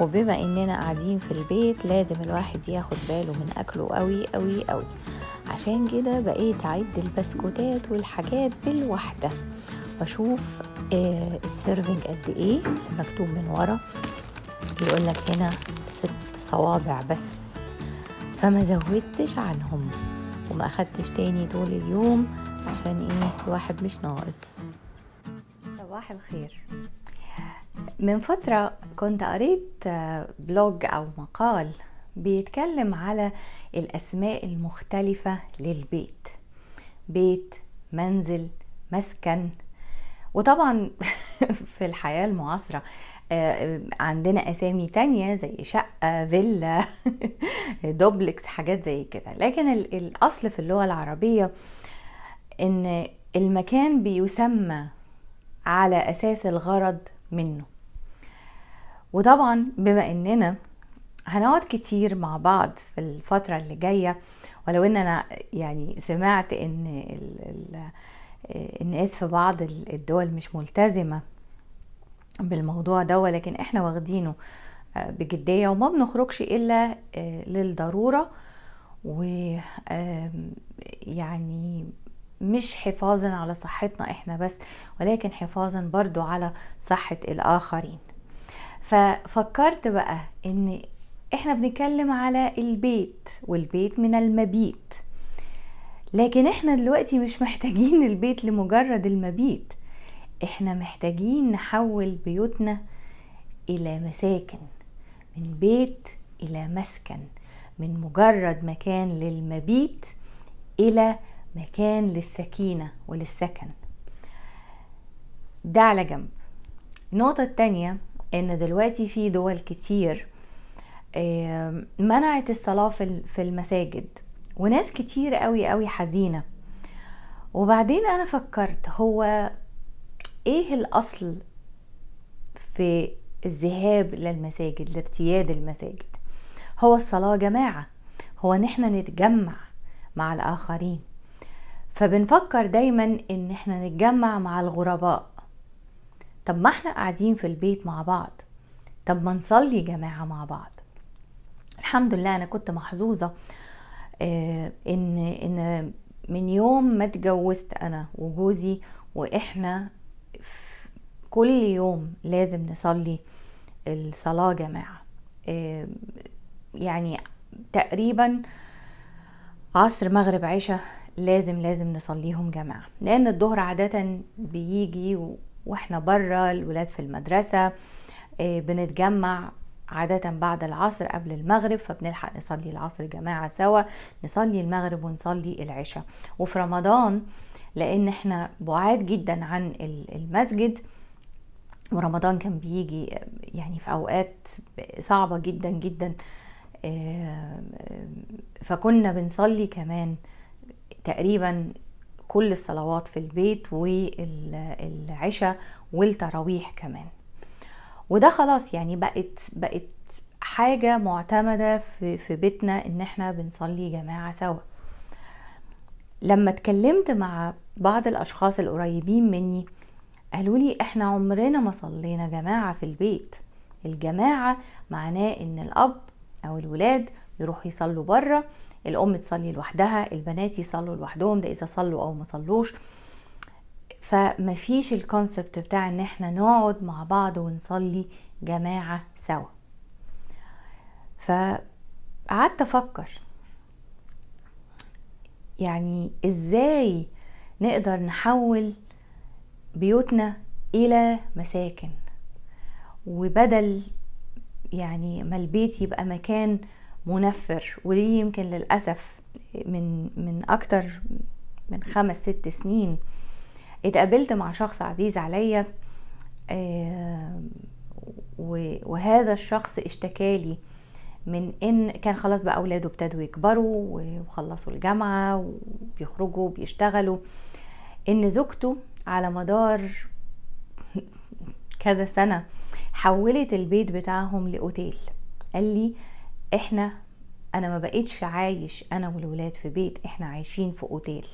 وبما اننا قاعدين في البيت لازم الواحد ياخد باله من اكله قوي قوي قوي عشان كده بقيت اعد البسكوتات والحاجات بالوحده واشوف آه السيرفنج قد ايه مكتوب من ورا بيقول لك هنا ست صوابع بس فما زودتش عنهم وما اخدتش تاني طول اليوم عشان ايه الواحد مش ناقص صباح الخير من فترة كنت قريت آه، بلوج أو مقال بيتكلم على الأسماء المختلفة للبيت بيت منزل مسكن وطبعا في الحياة المعاصرة آه، آه، عندنا أسامي تانية زي شقة فيلا دوبلكس حاجات زي كده لكن الأصل في اللغة العربية إن المكان بيسمى على أساس الغرض منه وطبعا بما اننا هنقعد كتير مع بعض في الفترة اللي جاية ولو ان انا يعني سمعت ان الناس في بعض الدول مش ملتزمة بالموضوع ده ولكن احنا واخدينه آه، بجدية وما بنخرجش الا آه، للضرورة و يعني مش حفاظا على صحتنا احنا بس ولكن حفاظا برضو على صحة الاخرين ففكرت بقى ان احنا بنتكلم على البيت والبيت من المبيت لكن احنا دلوقتي مش محتاجين البيت لمجرد المبيت احنا محتاجين نحول بيوتنا الى مساكن من بيت الى مسكن من مجرد مكان للمبيت الى مكان للسكينه وللسكن ده على جنب النقطه التانيه ان دلوقتي في دول كتير منعت الصلاة في المساجد وناس كتير قوي قوي حزينة وبعدين انا فكرت هو ايه الاصل في الذهاب للمساجد لارتياد المساجد هو الصلاة جماعة هو ان احنا نتجمع مع الاخرين فبنفكر دايما ان احنا نتجمع مع الغرباء طب ما احنا قاعدين في البيت مع بعض طب ما نصلي جماعة مع بعض الحمد لله انا كنت محظوظة آه، ان ان من يوم ما اتجوزت انا وجوزي واحنا كل يوم لازم نصلي الصلاة جماعة آه، يعني تقريبا عصر مغرب عشاء لازم لازم نصليهم جماعة لأن الظهر عادة بيجي واحنا بره الولاد في المدرسة آه، بنتجمع عادة بعد العصر قبل المغرب فبنلحق نصلي العصر جماعة سوا نصلي المغرب ونصلي العشاء وفي رمضان لأن احنا بعاد جدا عن المسجد ورمضان كان بيجي يعني في أوقات صعبة جدا جدا آه، فكنا بنصلي كمان تقريبا كل الصلوات في البيت والعشاء والتراويح كمان وده خلاص يعني بقت بقت حاجة معتمدة في, في بيتنا ان احنا بنصلي جماعة سوا لما اتكلمت مع بعض الاشخاص القريبين مني قالوا لي احنا عمرنا ما صلينا جماعة في البيت الجماعة معناه ان الاب او الولاد يروحوا يصلوا بره الام تصلي لوحدها البنات يصلوا لوحدهم ده اذا صلوا او ما صلوش فيش الكونسبت بتاع ان احنا نقعد مع بعض ونصلي جماعه سوا فقعدت افكر يعني ازاي نقدر نحول بيوتنا الى مساكن وبدل يعني ما البيت يبقى مكان منفر ودي يمكن للأسف من من أكتر من خمس ست سنين اتقابلت مع شخص عزيز عليا آه، وهذا الشخص اشتكالي من ان كان خلاص بقى اولاده ابتدوا يكبروا وخلصوا الجامعه وبيخرجوا وبيشتغلوا ان زوجته على مدار كذا سنه حولت البيت بتاعهم لاوتيل قال لي احنا انا ما بقيتش عايش انا والولاد في بيت احنا عايشين في اوتيل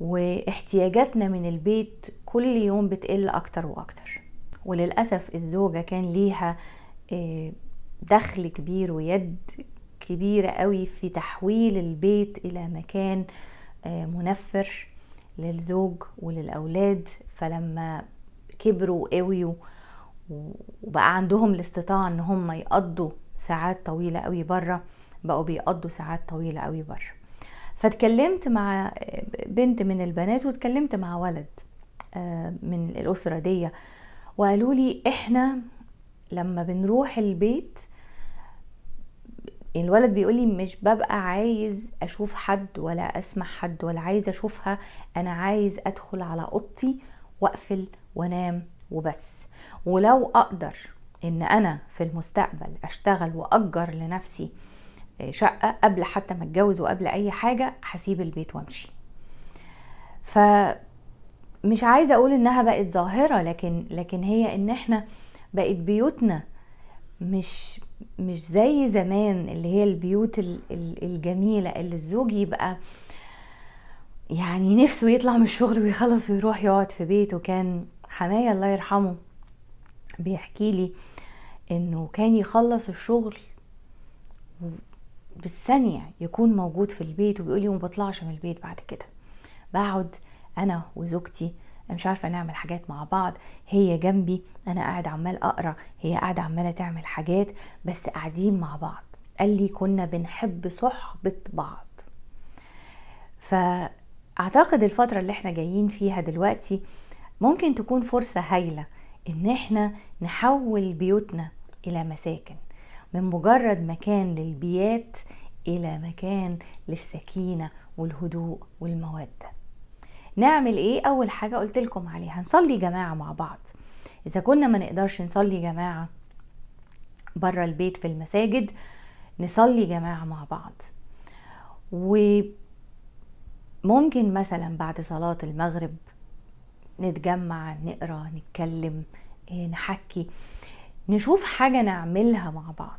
واحتياجاتنا من البيت كل يوم بتقل اكتر واكتر وللاسف الزوجه كان ليها آه، دخل كبير ويد كبيره قوي في تحويل البيت الى مكان آه، منفر للزوج وللاولاد فلما كبروا وقويوا وبقى عندهم الاستطاعه ان هم يقضوا ساعات طويله قوي بره بقوا بيقضوا ساعات طويله قوي بره فاتكلمت مع بنت من البنات واتكلمت مع ولد آه، من الاسره دي وقالوا لي احنا لما بنروح البيت الولد بيقول لي مش ببقى عايز اشوف حد ولا اسمع حد ولا عايز اشوفها انا عايز ادخل على اوضتي واقفل وانام وبس ولو اقدر ان انا في المستقبل اشتغل واجر لنفسي آه، شقه قبل حتى ما اتجوز وقبل اي حاجه هسيب البيت وامشي ف مش عايزه اقول انها بقت ظاهره لكن لكن هي ان احنا بقت بيوتنا مش مش زي زمان اللي هي البيوت الجميله اللي الزوج يبقى يعني نفسه يطلع من الشغل ويخلص ويروح يقعد في بيته كان حماية الله يرحمه بيحكي لي انه كان يخلص الشغل بالثانية يكون موجود في البيت وبيقول لي ما بطلعش من البيت بعد كده بقعد انا وزوجتي مش عارفه نعمل حاجات مع بعض هي جنبي انا قاعد عمال اقرا هي قاعده عماله تعمل حاجات بس قاعدين مع بعض قال لي كنا بنحب صحبه بعض فاعتقد الفتره اللي احنا جايين فيها دلوقتي ممكن تكون فرصه هايله ان احنا نحول بيوتنا الى مساكن من مجرد مكان للبيات الى مكان للسكينه والهدوء والموده نعمل ايه اول حاجه قلت لكم عليها نصلي جماعه مع بعض اذا كنا ما نقدرش نصلي جماعه بره البيت في المساجد نصلي جماعه مع بعض وممكن مثلا بعد صلاه المغرب نتجمع نقرا نتكلم آه، نحكي نشوف حاجة نعملها مع بعض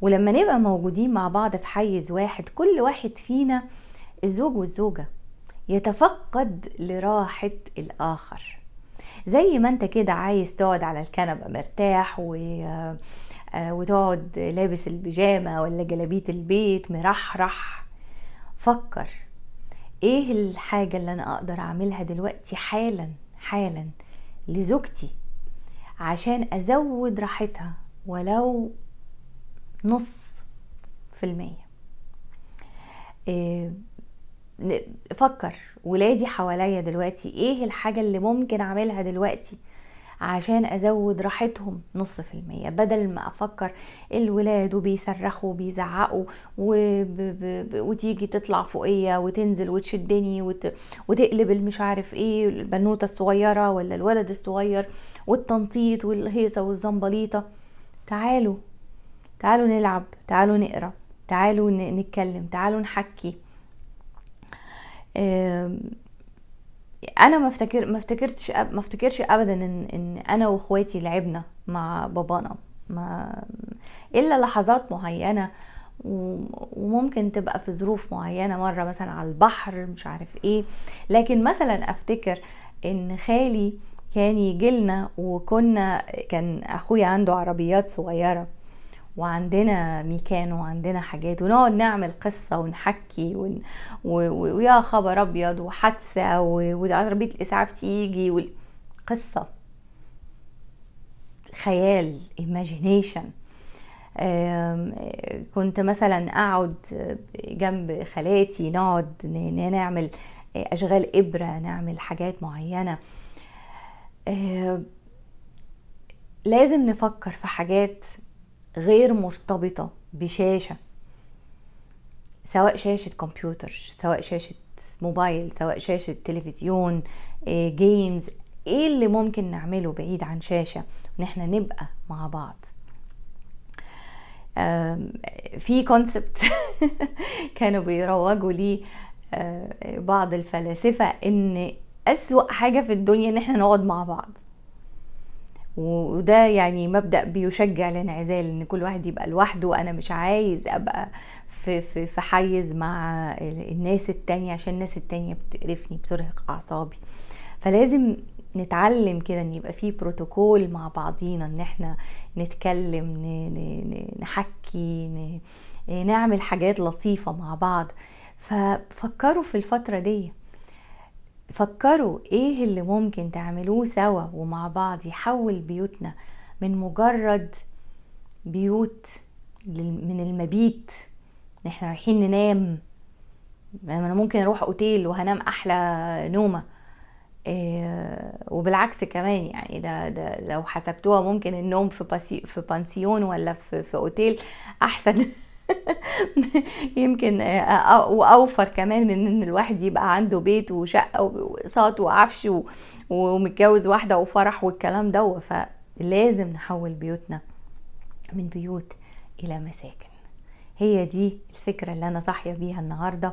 ولما نبقى موجودين مع بعض في حيز واحد كل واحد فينا الزوج والزوجة يتفقد لراحة الآخر زي ما انت كده عايز تقعد على الكنبة مرتاح و... آه، وتقعد لابس البيجامة ولا جلابية البيت مرحرح فكر ايه الحاجه اللي انا اقدر اعملها دلوقتي حالا حالا لزوجتي عشان ازود راحتها ولو نص في المية آه، فكر ولادي حواليا دلوقتي ايه الحاجة اللي ممكن اعملها دلوقتي عشان ازود راحتهم نص في المية بدل ما افكر الولاد وبيصرخوا وبيزعقوا وتيجي تطلع فوقية وتنزل وتشدني وت... وتقلب المش عارف ايه البنوتة الصغيرة ولا الولد الصغير والتنطيط والهيصة والزنبليطة تعالوا تعالوا نلعب تعالوا نقرا تعالوا نتكلم تعالوا نحكي انا ما افتكر ما افتكرتش ما افتكرش ابدا ان ان انا واخواتي لعبنا مع بابانا ما الا لحظات معينه وممكن تبقى في ظروف معينه مره مثلا على البحر مش عارف ايه لكن مثلا افتكر ان خالي كان يجي لنا وكنا كان اخويا عنده عربيات صغيره وعندنا ميكان وعندنا حاجات ونقعد نعمل قصة ونحكي ون... و... و... ويا خبر أبيض وحادثة و... وعربية الإسعاف تيجي قصة خيال imagination كنت مثلا اقعد جنب خالاتي نقعد نعمل اشغال ابره نعمل حاجات معينه لازم نفكر في حاجات غير مرتبطة بشاشة سواء شاشة كمبيوتر سواء شاشة موبايل سواء شاشة تلفزيون جيمز آه، ايه اللي ممكن نعمله بعيد عن شاشة ان احنا نبقى مع بعض في كونسبت كانوا بيروجوا ليه آه، بعض الفلاسفة ان اسوأ حاجة في الدنيا ان احنا نقعد مع بعض وده يعني مبدا بيشجع الانعزال ان كل واحد يبقى لوحده انا مش عايز ابقى في في في حيز مع الناس التانية عشان الناس التانية بتقرفني بترهق اعصابي فلازم نتعلم كده ان يبقى في بروتوكول مع بعضينا ان احنا نتكلم نحكي إيه، نعمل حاجات لطيفة مع بعض ففكروا في الفترة دي فكروا ايه اللي ممكن تعملوه سوا ومع بعض يحول بيوتنا من مجرد بيوت من المبيت احنا رايحين ننام يعني انا ممكن اروح اوتيل وهنام احلى نومه إيه وبالعكس كمان يعني ده, ده لو حسبتوها ممكن النوم في في بانسيون ولا في, في اوتيل احسن يمكن آه، آه، واوفر كمان من ان الواحد يبقى عنده بيت وشقه وقساط وعفش ومتجوز واحده وفرح والكلام ده فلازم نحول بيوتنا من بيوت الى مساكن هي دي الفكره اللي انا صاحيه بيها النهارده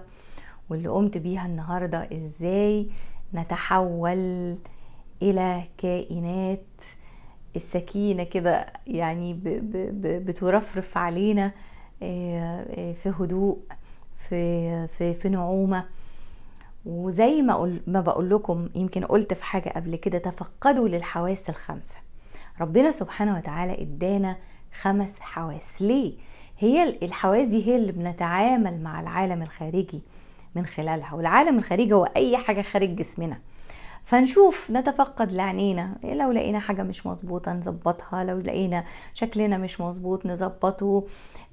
واللي قمت بيها النهارده ازاي نتحول الى كائنات السكينه كده يعني بترفرف علينا آه، آه، في هدوء في في في نعومه وزي ما أقول ما بقول لكم يمكن قلت في حاجه قبل كده تفقدوا للحواس الخمسه ربنا سبحانه وتعالى ادانا خمس حواس ليه هي الحواس دي هي اللي بنتعامل مع العالم الخارجي من خلالها والعالم الخارجي هو اي حاجه خارج جسمنا فنشوف نتفقد لعنينا لو لقينا حاجة مش مظبوطة نظبطها لو لقينا شكلنا مش مظبوط نظبطه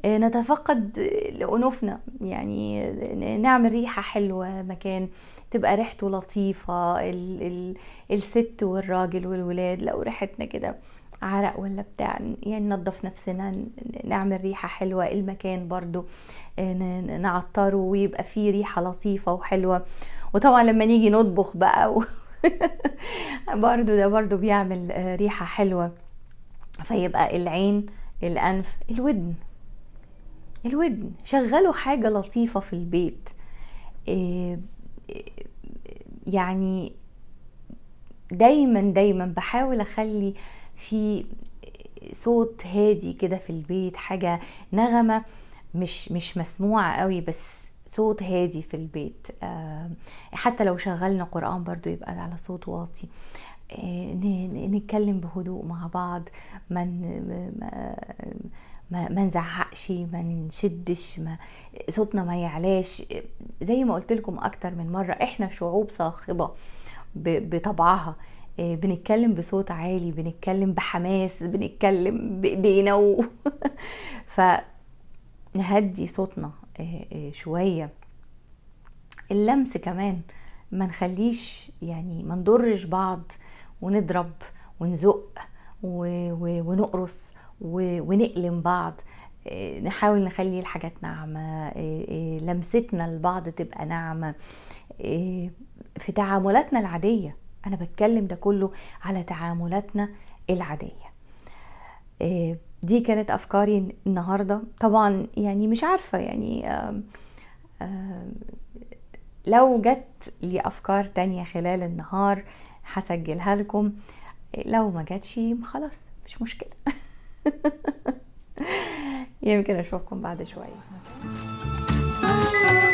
آه، نتفقد لأنوفنا يعني نعمل ريحة حلوة مكان تبقى ريحته لطيفة ال ال الست والراجل والولاد لو ريحتنا كده عرق ولا بتاع يعني ننظف نفسنا نعمل ريحة حلوة المكان برضو آه، نعطره ويبقى فيه ريحة لطيفة وحلوة وطبعا لما نيجي نطبخ بقى برضو ده برضو بيعمل آه، ريحة حلوة فيبقى العين الأنف الودن الودن شغلوا حاجة لطيفة في البيت آه، آه، يعني دايما دايما بحاول أخلي في صوت هادي كده في البيت حاجة نغمة مش مش مسموعة قوي بس صوت هادي في البيت آه، حتى لو شغلنا قرآن برضو يبقى على صوت واطي آه، نتكلم بهدوء مع بعض ما ما ما نزعقش ما نشدش ما صوتنا ما يعلاش زي ما قلت لكم اكتر من مره احنا شعوب صاخبه بطبعها آه، بنتكلم بصوت عالي بنتكلم بحماس بنتكلم بايدينا و... فنهدي صوتنا آه، آه، شويه اللمس كمان ما نخليش يعني ما نضرش بعض ونضرب ونزق ونقرص ونقلم بعض آه، نحاول نخلي الحاجات ناعمة لمستنا لبعض تبقى ناعمة في تعاملاتنا العادية أنا بتكلم ده كله على تعاملاتنا العادية دي كانت افكاري النهارده طبعا يعني مش عارفه يعني لو جت لي افكار تانية خلال النهار هسجلها لكم لو ما جاتش خلاص مش مشكله يمكن اشوفكم بعد شويه